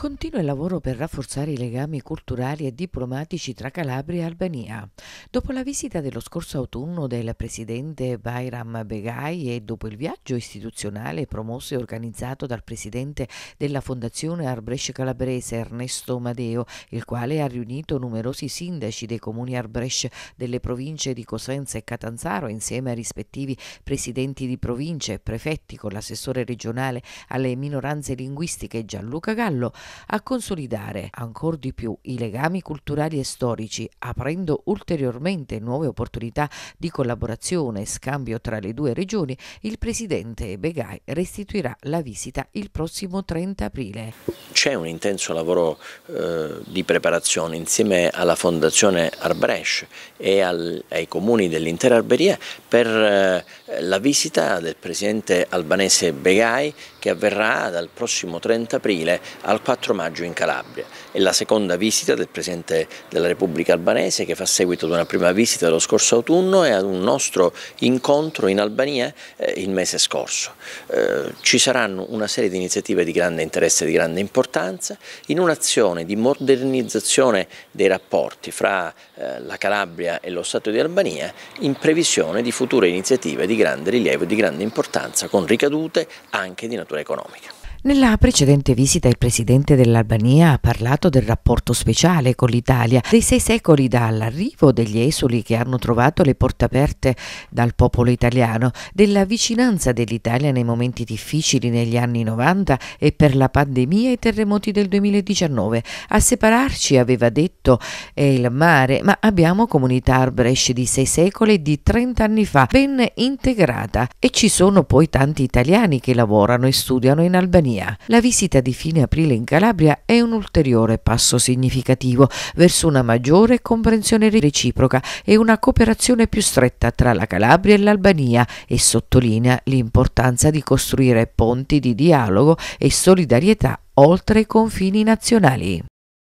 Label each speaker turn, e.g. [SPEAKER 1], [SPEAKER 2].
[SPEAKER 1] Continua il lavoro per rafforzare i legami culturali e diplomatici tra Calabria e Albania. Dopo la visita dello scorso autunno del presidente Bayram Begai e dopo il viaggio istituzionale promosso e organizzato dal presidente della Fondazione Arbrescia Calabrese Ernesto Madeo, il quale ha riunito numerosi sindaci dei comuni Arbrescia delle province di Cosenza e Catanzaro insieme ai rispettivi presidenti di province e prefetti con l'assessore regionale alle minoranze linguistiche Gianluca Gallo, a consolidare ancora di più i legami culturali e storici, aprendo ulteriormente nuove opportunità di collaborazione e scambio tra le due regioni, il presidente Begai restituirà la visita il prossimo 30 aprile.
[SPEAKER 2] C'è un intenso lavoro eh, di preparazione insieme alla Fondazione Arbresh e al, ai comuni dell'intera Arberia per eh, la visita del presidente albanese Begai che avverrà dal prossimo 30 aprile al 4 maggio in Calabria. È la seconda visita del Presidente della Repubblica Albanese che fa seguito ad una prima visita dello scorso autunno e ad un nostro incontro in Albania eh, il mese scorso. Eh, ci saranno una serie di iniziative di grande interesse e di grande importanza in un'azione di modernizzazione dei rapporti fra eh, la Calabria e lo Stato di Albania in previsione di future iniziative di grande rilievo e di grande importanza con ricadute anche di natura economica.
[SPEAKER 1] Nella precedente visita il presidente dell'Albania ha parlato del rapporto speciale con l'Italia, dei sei secoli dall'arrivo degli esuli che hanno trovato le porte aperte dal popolo italiano, della vicinanza dell'Italia nei momenti difficili negli anni 90 e per la pandemia e i terremoti del 2019. A separarci, aveva detto, è il mare, ma abbiamo comunità arbresce di sei secoli e di 30 anni fa, ben integrata e ci sono poi tanti italiani che lavorano e studiano in Albania pandemia. La visita di fine aprile in Calabria è un ulteriore passo significativo verso una maggiore comprensione reciproca e una cooperazione più stretta tra la Calabria e l'Albania e sottolinea l'importanza di costruire ponti di dialogo e solidarietà oltre i confini nazionali.